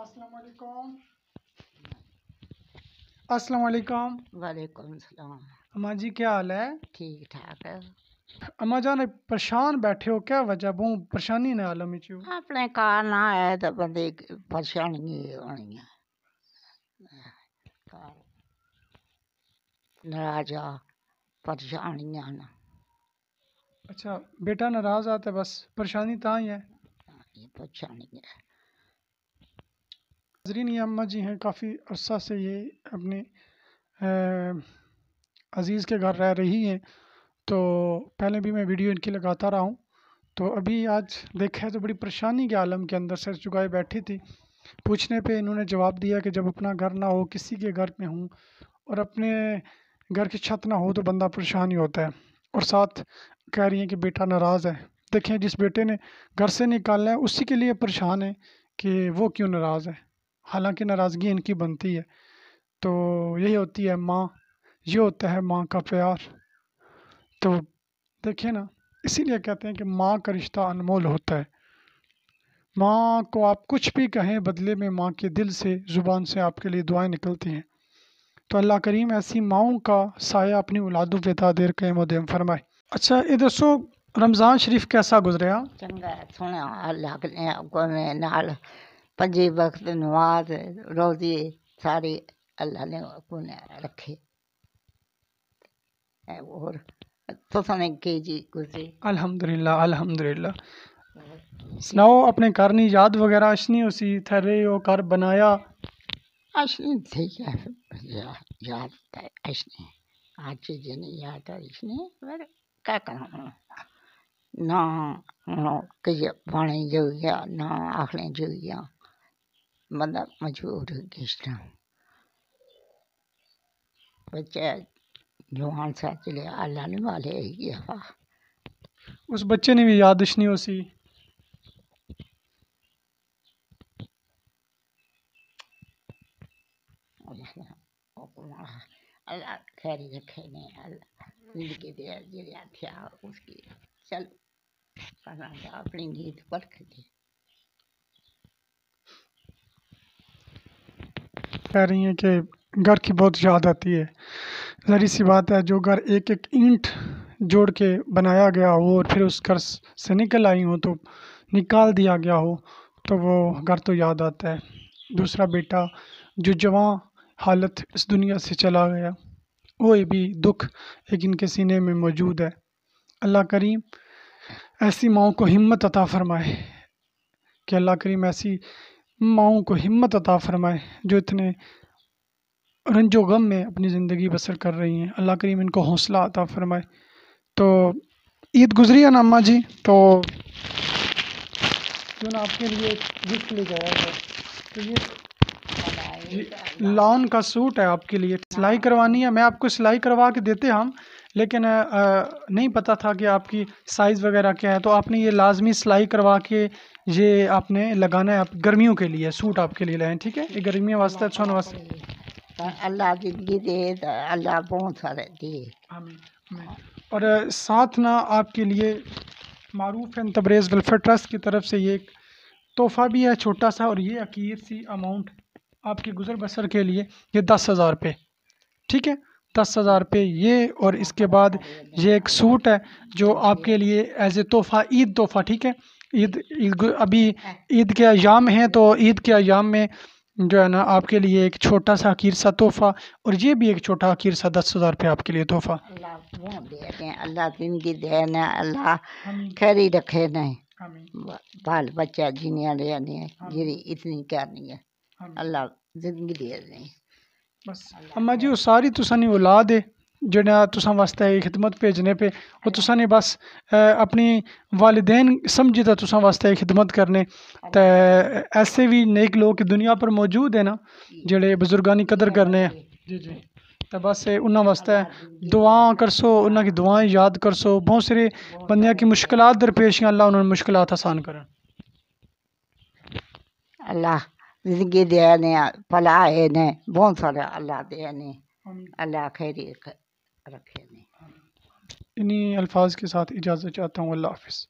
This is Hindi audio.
अस्सलाम वालेकुम वालेकुम सलाम अम्मा जी क्या हाल है ठीक ठाक है अम्मा जान परेशान बैठे हो क्या वजह बू परेशानी ने आलम च अपने घर ना है तो बंदे परेशानी होनी है नाराज परेशानियां ना अच्छा बेटा नाराज आते बस परेशानी ता ही है परेशानी है नाजरीन ये अम्मा जी हैं काफ़ी अर्सा से ये अपने अज़ीज़ के घर रह रही हैं तो पहले भी मैं वीडियो इनकी लगाता रहा हूँ तो अभी आज देखा है तो बड़ी परेशानी के आलम के अंदर सर चुकाए बैठी थी पूछने पे इन्होंने जवाब दिया कि जब अपना घर ना हो किसी के घर में हूँ और अपने घर की छत ना हो तो बंदा परेशान ही होता है और साथ कह रही हैं कि बेटा नाराज़ है देखें जिस बेटे ने घर से निकालना है उसी के लिए परेशान है कि वो क्यों नाराज़ है हालांकि नाराज़गी इनकी बनती है तो यही होती है माँ ये होता है माँ का प्यार तो देखिए ना इसीलिए कहते हैं कि माँ का रिश्ता अनमोल होता है माँ को आप कुछ भी कहें बदले में माँ के दिल से ज़ुबान से आपके लिए दुआएं निकलती हैं तो अल्लाह करीम ऐसी माओं का साया अपनी उलादों पर तादेर के मदेम फरमाए अच्छा ये दसो रमज़ान शरीफ कैसा गुजरिया चंगा पं'जी वक्त नमाज रोज़ी सारी अल्लाह ने अपने रखे और तुसें ने केह् जी गुजरी अलहमदुलिल्लाह अलहमदुलिल्लाह सनाओ अपने घर दी याद वगैरह अच्छी नी उसी इत्थै रेह् ओ घर बनाया अच्छी नी थी याद अच्छी नी आज चीज़ नी याद अच्छी नी पर क्या करां हून ना किश जो जोगिया ना आखने जो जोगियां मतलब मजबूर खींचना बच्चे जवान सा चले आने वाले ही उस बच्चे ने भी याद नहीं उसी अल्लाह खैर रखे ने अल्लाह जिंदगी दे जिया उसकी चल अपनी गीत पर दे कह रही हैं कि घर की बहुत याद आती है जहरी सी बात है जो घर एक एक ईंट जोड़ के बनाया गया हो और फिर उस घर से निकल आई हो तो निकाल दिया गया हो तो वो घर तो याद आता है दूसरा बेटा जो जवां हालत इस दुनिया से चला गया वो ये भी दुख एक इनके सीने में मौजूद है अल्लाह करीम ऐसी माओ को हिम्मत अता फरमाए कि अल्लाह करीम ऐसी माओ को हिम्मत अता फ़रमाए जो इतने रंजो गम में अपनी ज़िंदगी बसर कर रही हैं अल्लाह करीम इनको हौसला अता फ़रमाए तो ईद गुजरी है ना अम्मा जी तो जो ना आपके लिए गिफ्ट ले जाया है तो ये लॉन का सूट है आपके लिए सिलाई करवानी है मैं आपको सिलाई करवा के देते हम लेकिन नहीं पता था कि आपकी साइज़ वगैरह क्या है तो आपने ये लाजमी सिलाई करवा के ये आपने लगाना है आप गर्मियों के लिए सूट आपके लिए लाएँ ठीक है ये गर्मियों वास्ते अच्छा वास्ते अल्लाह जिंदगी दे अल्लाह बहुत सारे दे और साथ ना आपके लिए Maroof and Tabrez welfare trust की तरफ से ये एक तोहफ़ा भी है छोटा सा और ये अकीद सी अमाउंट आपके गुजर बसर के लिए ये दस हज़ार रुपये ठीक है दस हज़ार रुपये ये और इसके बाद ये एक सूट है जो आपके लिए एज ए तोहफ़ा ईद तोहफ़ा ठीक है ईद ईद अभी हाँ। ईद के अयाम हैं तो ईद के अयाम में जो है ना आपके लिए एक छोटा सा अकीर सा तोहफ़ा और ये भी एक छोटा अकीर सा दस हज़ार रुपये आपके लिए तोहफ़ा अल्लाह जिंदगी दे अल्लाह खैरी रखे नहीं बाल बच्चा जीने वाले इतनी क्या नहीं है अल्लाह जिंदगी दे बस अम्मा जी वो सारी तुसें दी औलाद ऐ जेह्ड़ा तुसा वास्ते एह् खिदमत भेजने पे वो तुसें ने बस अपनी वालदेन समझी तो तुसा वास्ते एह् खिदमत करने ते ऐसे भी नेक लोग दुनिया पर मौजूद है ना जेड़े बुजुर्गों की कदर करने हैं तो बस उन्होंने उ'नें दुआ कर सो उ'नें की दुआएं याद कर सो बहुत सारे बंद की मुश्किल दरपेश अल्लाह उन्होंने मुश्किल आसान कर अल्लाह ज़िंदगी देने फलाह है ने बहुत सारा अल्लाह देने अल्लाह खैर रखे ने इन्हीं अल्फाज के साथ इजाज़त चाहता हूँ अल्लाह हाफिज़